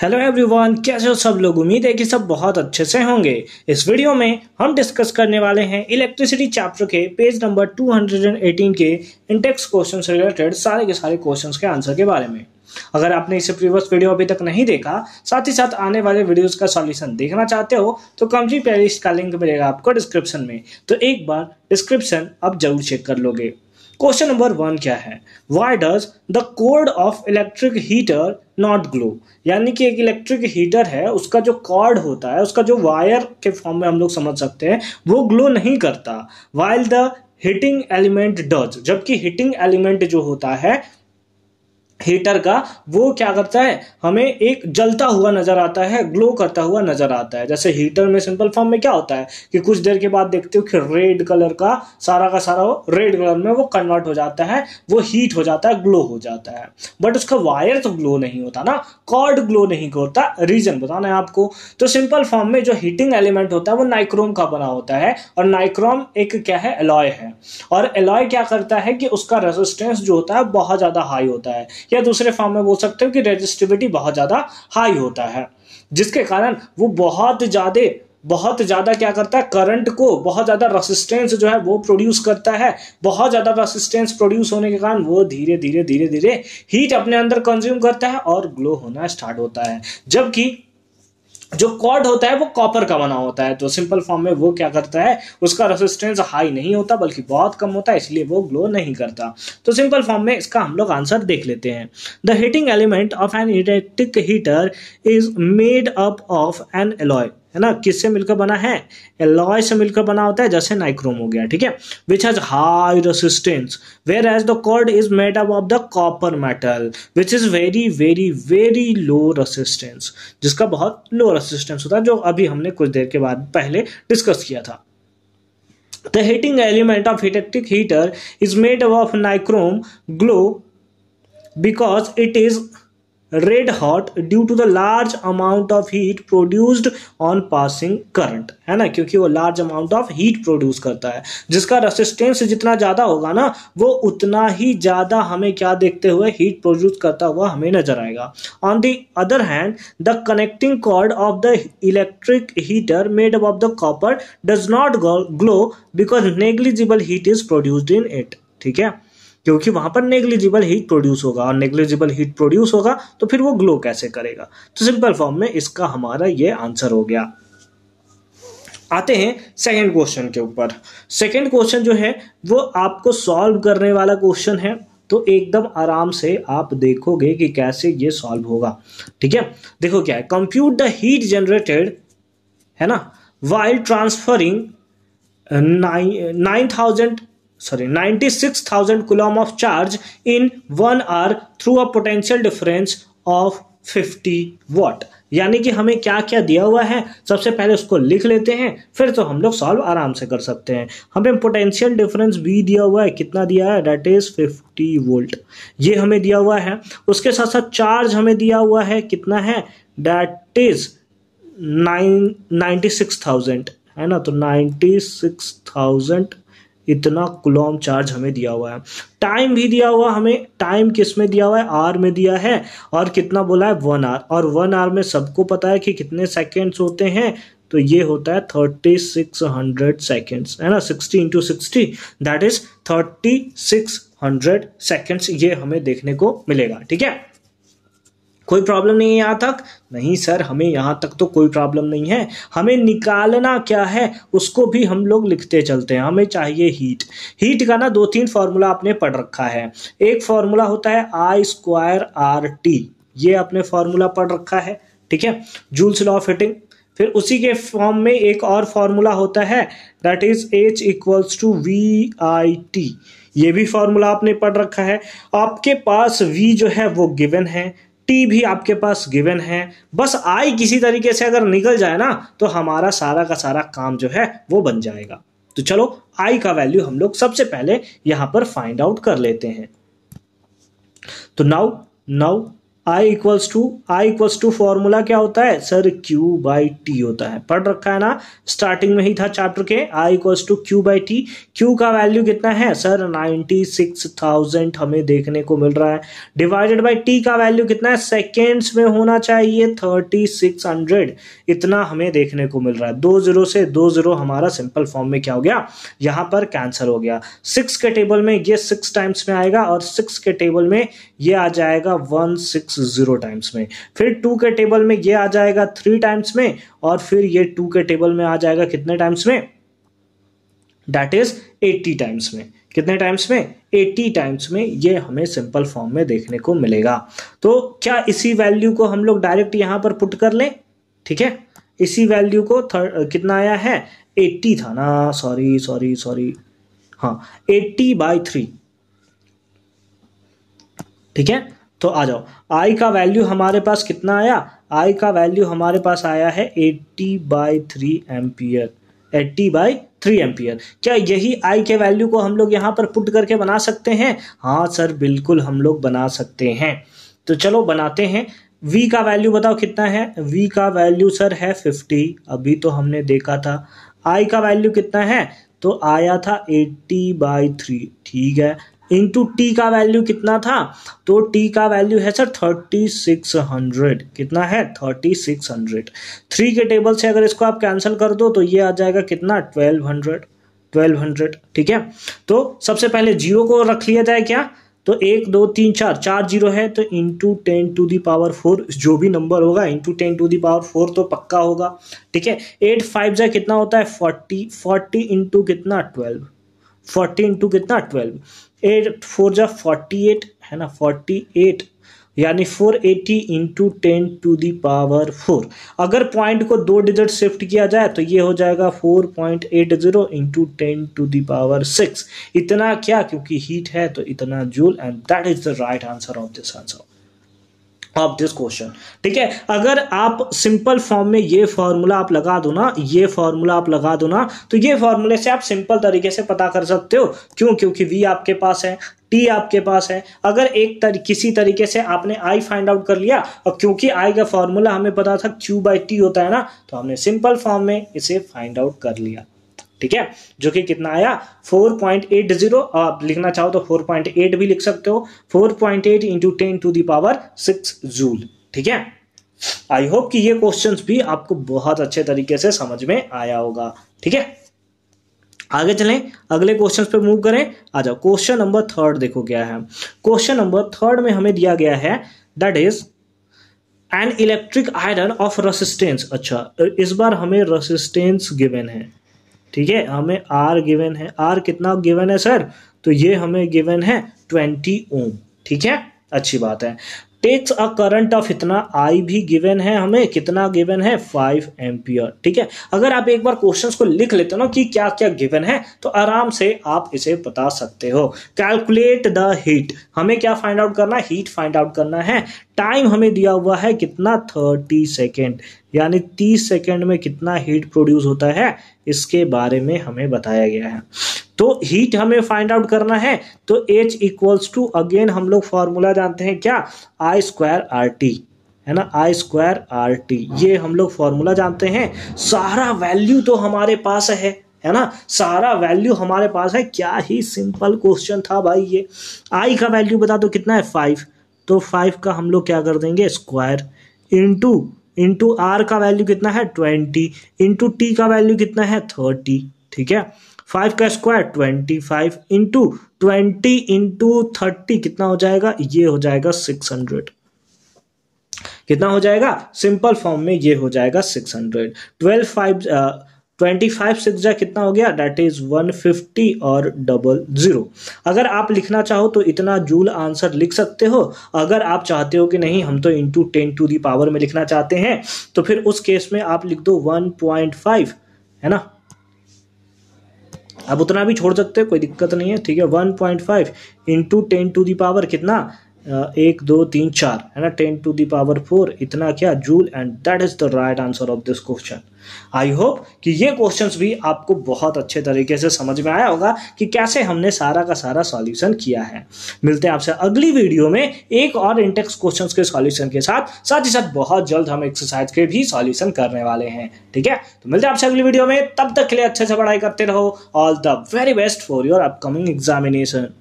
hello everyone कैसे हो सब लोग उम्मीद है कि सब बहुत अच्छे से होंगे इस वीडियो में हम डिस्कस करने वाले हैं इलेक्ट्रिसिटी चैप्टर के पेज नंबर 218 के इंटेक्स क्वेश्चन से रिलेटेड सारे के सारे क्वेश्चंस के आंसर के बारे में अगर आपने इसे प्रीवियस वीडियो अभी तक नहीं देखा साथ ही साथ आने वाले वीडियोज का सॉल्यूशन देखना चाहते हो तो कंप्लीट प्लेलिस्ट का लिंक मिलेगा आपको डिस्क्रिप्शन में तो एक बार डिस्क्रिप्शन आप जरूर चेक कर लोगे क्वेश्चन नंबर वन क्या है why does the cord of electric heater not glow यानी कि एक इलेक्ट्रिक हीटर है उसका जो कॉर्ड होता है उसका जो वायर के फॉर्म में हम लोग समझ सकते हैं वो ग्लो नहीं करता while the heating element does जबकि हीटिंग एलिमेंट जो होता है हीटर का वो क्या करता है हमें एक जलता हुआ नज़र आता है ग्लो करता हुआ नज़र आता है जैसे हीटर में सिंपल फॉर्म में क्या होता है कि कुछ देर के बाद देखते हो कि रेड कलर का सारा का सारा रेड कलर में वो कन्वर्ट हो जाता है वो हीट हो जाता है ग्लो हो जाता है बट उसका वायर तो ग्लो नहीं होता ना कॉर्ड ग्लो नहीं होता रीज़न बताना है आपको तो सिंपल फॉर्म में जो हीटिंग एलिमेंट होता है वो नाइक्रोम का बना होता है और नाइक्रोम एक क्या है एलॉय है और एलॉय क्या करता है कि उसका रेजिस्टेंस जो होता है बहुत ज़्यादा हाई होता है या दूसरे फॉर्म में बोल सकते हो कि रेजिस्टिविटी बहुत ज़्यादा हाई होता है जिसके कारण वो बहुत ज़्यादा बहुत ज़्यादा क्या करता है करंट को बहुत ज़्यादा रेसिस्टेंस जो है वो प्रोड्यूस करता है बहुत ज़्यादा रेसिस्टेंस प्रोड्यूस होने के कारण वो धीरे धीरे धीरे धीरे हीट अपने अंदर कंज्यूम करता है और ग्लो होना स्टार्ट होता है जबकि जो कॉर्ड होता है वो कॉपर का बना होता है तो सिंपल फॉर्म में वो क्या करता है उसका रेसिस्टेंस हाई नहीं होता बल्कि बहुत कम होता है इसलिए वो ग्लो नहीं करता तो सिंपल फॉर्म में इसका हम लोग आंसर देख लेते हैं the heating element of an electric heater is made up of an alloy है ना किससे मिलकर बना है एलॉय से मिलकर बना होता है जैसे नाइक्रोम हो गया ठीक है which has high resistance whereas the cord is made up of the copper metal which is very very very low resistance जिसका बहुत लो रेसिस्टेंस होता है जो अभी हमने कुछ देर के बाद पहले डिस्कस किया था the heating element of electric heater is made up of nichrome glow because it is red hot due to the large amount of heat produced on passing current है ना क्योंकि वो large amount of heat produce करता है जिसका resistance जितना ज्यादा होगा ना वो उतना ही ज्यादा हमें क्या देखते हुए हीट प्रोड्यूस करता हुआ हमें नजर आएगा on the other hand the connecting cord of the electric heater made up of the copper does not glow because negligible heat is produced in it ठीक है क्योंकि वहां पर नेग्लिजिबल हीट प्रोड्यूस होगा और नेग्लिजिबल हीट प्रोड्यूस होगा तो फिर वो ग्लो कैसे करेगा तो सिंपल फॉर्म में इसका हमारा ये आंसर हो गया आते हैं सेकंड क्वेश्चन के ऊपर सेकंड क्वेश्चन जो है वो आपको सॉल्व करने वाला क्वेश्चन है तो एकदम आराम से आप देखोगे कि कैसे ये सॉल्व होगा ठीक है देखो क्या है कंप्यूट द हीट जनरेटेड है ना while transferring nine thousand six 96000 coulomb of charge in one hour through a potential difference of 50 watt यानी कि हमें क्या क्या दिया हुआ है सबसे पहले उसको लिख लेते हैं फिर तो हम लोग सॉल्व आराम से कर सकते हैं हमें पोटेंशियल डिफरेंस भी दिया हुआ है कितना दिया है डेट इज 50 वोल्ट ये हमें दिया हुआ है उसके साथ साथ चार्ज हमें दिया हुआ है कितना है that is nine ninety six thousand है ना तो नाइन्टी सिक्स थाउजेंड इतना कुलॉम चार्ज हमें दिया हुआ है टाइम भी दिया हुआ हमें टाइम किस में दिया हुआ है आर में दिया है और कितना बोला है वन आर और वन आर में सबको पता है कि कितने सेकेंड्स होते हैं तो ये होता है थर्टी सिक्स हंड्रेड सेकेंड्स है ना sixty into sixty that is thirty six hundred seconds ये हमें देखने को मिलेगा ठीक है कोई प्रॉब्लम नहीं है यहाँ तक नहीं सर हमें यहाँ तक तो कोई प्रॉब्लम नहीं है हमें निकालना क्या है उसको भी हम लोग लिखते चलते हैं हमें चाहिए हीट हीट का ना दो तीन फार्मूला आपने पढ़ रखा है एक फार्मूला होता है आई स्क्वायर आर टी ये आपने फार्मूला पढ़ रखा है ठीक है जूल्स लॉ ऑफ हीटिंग फिर उसी के फॉर्म में एक और फार्मूला होता है that is H equals to V I T ये भी फार्मूला आपने पढ़ रखा है आपके पास v जो है वो गिवन है टी भी आपके पास गिवन है बस आई किसी तरीके से अगर निकल जाए ना तो हमारा सारा का सारा काम जो है वो बन जाएगा तो चलो आई का वैल्यू हम लोग सबसे पहले यहां पर फाइंड आउट कर लेते हैं तो now now I equals to I equals to formula क्या होता है सर क्यू बाई टी होता है पढ़ रखा है ना स्टार्टिंग में ही था चैप्टर के I equals to Q by T Q का वैल्यू कितना है सर नाइन्टी सिक्स थाउजेंड हमें देखने को मिल रहा है डिवाइडेड बाई टी का वैल्यू कितना है सेकेंड्स में होना चाहिए थर्टी सिक्स हंड्रेड इतना हमें देखने को मिल रहा है दो जीरो से दो जीरो हमारा सिंपल फॉर्म में क्या हो गया यहाँ पर कैंसर हो गया सिक्स के टेबल में ये सिक्स टाइम्स में आएगा और सिक्स के टेबल में ये आ जाएगा one six six zero times में फिर टू के टेबल में ये आ जाएगा थ्री टाइम्स में और फिर ये टू के टेबल में आ जाएगा कितने टाइम्स में डेट इज एट्टी टाइम्स में कितने टाइम्स में 80 टाइम्स में ये हमें सिंपल फॉर्म में देखने को मिलेगा तो क्या इसी वैल्यू को हम लोग डायरेक्ट यहां पर पुट कर लें ठीक है इसी वैल्यू को थर, कितना आया है 80 था ना सॉरी सॉरी सॉरी हाँ 80 बाई थ्री ठीक है तो आ जाओ आई का वैल्यू हमारे पास कितना आया आई का वैल्यू हमारे पास आया है eighty by three ampere eighty by three ampere क्या यही आई के वैल्यू को हम लोग यहाँ पर पुट करके बना सकते हैं हाँ सर बिल्कुल हम लोग बना सकते हैं तो चलो बनाते हैं वी का वैल्यू बताओ कितना है वी का वैल्यू सर है फिफ्टी अभी तो हमने देखा था आई का वैल्यू कितना है तो आया था एट्टी बाई थ्री ठीक है इंटू टी का वैल्यू कितना था तो टी का वैल्यू है सर थर्टी सिक्स हंड्रेड कितना है थर्टी सिक्स हंड्रेड थ्री के टेबल से अगर इसको आप कैंसिल कर दो तो ये आ जाएगा कितना ट्वेल्व हंड्रेड ट्वेल्व हंड्रेड ठीक है तो सबसे पहले जीरो को रख लिया जाए क्या तो एक दो तीन चार चार जीरो है तो into ten to the power four जो भी नंबर होगा into ten to the power four तो पक्का होगा ठीक है एट फाइव जाए कितना होता है फोर्टी फोर्टी इंटू कितना ट्वेल्व फोर्टी इंटू कितना ट्वेल्व एट फोर जा फोर्टी एट है ना फोर्टी एट यानी four eighty into ten to the power four अगर पॉइंट को दो डिजिट शिफ्ट किया जाए तो ये हो जाएगा four point eight zero into ten to the power six इतना क्या क्योंकि हीट है तो इतना joule and that is the right answer of this answer of this question ठीक है अगर आप सिंपल फॉर्म में ये फॉर्मूला आप लगा दो ना ये फॉर्मूला आप लगा दो ना तो ये फॉर्मूले से आप सिंपल तरीके से पता कर सकते हो क्यों क्योंकि वी आपके पास है टी आपके पास है अगर एक तर, किसी तरीके से आपने आई फाइंड आउट कर लिया और क्योंकि आई का फॉर्मूला हमें पता था क्यू बाई टी होता है ना तो हमने सिंपल फॉर्म में इसे फाइंड आउट कर लिया ठीक है जो कि कितना आया 4.80 आप लिखना चाहो तो 4.8 भी लिख सकते हो 4.8 point eight into ten to the power six joule ठीक है आई होप कि ये क्वेश्चंस भी आपको बहुत अच्छे तरीके से समझ में आया होगा ठीक है आगे चलें अगले क्वेश्चन पे मूव करें आ जाओ क्वेश्चन नंबर थर्ड देखो क्या है क्वेश्चन नंबर थर्ड में हमें दिया गया है that is an electric iron of resistance अच्छा इस बार हमें रसिस्टेंस गिवेन है ठीक है हमें आर गिवन है आर कितना गिवन है सर तो ये हमें गिवन है ट्वेंटी ओम ठीक है अच्छी बात है टेक्स अ करंट ऑफ इतना आई भी गिवन है हमें कितना गिवन है फाइव एम्पियर ठीक है अगर आप एक बार क्वेश्चन को लिख लेते हो ना कि क्या क्या गिवन है तो आराम से आप इसे बता सकते हो कैलकुलेट द हीट हमें क्या फाइंड आउट करना है हीट फाइंड आउट करना है टाइम हमें दिया हुआ है कितना थर्टी सेकेंड यानी तीस सेकेंड में कितना हीट प्रोड्यूस होता है इसके बारे में हमें बताया गया है तो हीट हमें फाइंड आउट करना है तो एच इक्वल्स टू अगेन हम लोग फॉर्मूला जानते हैं क्या आई स्क्वायर आर टी है ना आई स्क्वायर आर टी ये हम लोग फॉर्मूला जानते हैं सारा वैल्यू तो हमारे पास है है ना सारा वैल्यू हमारे पास है क्या ही सिंपल क्वेश्चन था भाई ये आई का वैल्यू बता दो कितना है फाइव तो फाइव का हम लोग क्या कर देंगे स्क्वायर इंटू इंटू आर का वैल्यू कितना है ट्वेंटी इंटू टी का वैल्यू कितना है थर्टी ठीक है फाइव का square twenty five into twenty into thirty कितना हो जाएगा ये हो जाएगा सिक्स हंड्रेड कितना हो जाएगा सिंपल फॉर्म में ये हो जाएगा six hundred twelve five twenty five six जा कितना हो गया डेट इज वन फिफ्टी और डबल जीरो अगर आप लिखना चाहो तो इतना जूल आंसर लिख सकते हो अगर आप चाहते हो कि नहीं हम तो into ten to the power में लिखना चाहते हैं तो फिर उस केस में आप लिख दो वन पॉइंट फाइव है ना अब उतना भी छोड़ सकते हैं कोई दिक्कत नहीं है ठीक है one point five into ten to the power कितना एक दो तीन चार है ना ten to the power four इतना क्या joule and that is the right answer of this question I hope कि ये क्वेश्चंस भी आपको बहुत अच्छे तरीके से समझ में आया होगा कि कैसे हमने सारा का सारा सॉल्यूशन किया है मिलते हैं आपसे अगली वीडियो में एक और इंटेक्स क्वेश्चंस के सॉल्यूशन के साथ साथ ही साथ बहुत जल्द हम एक्सरसाइज के भी सॉल्यूशन करने वाले हैं ठीक है तो मिलते हैं आपसे अगली वीडियो में तब तक के लिए अच्छे से पढ़ाई करते रहो all the very best for your upcoming examination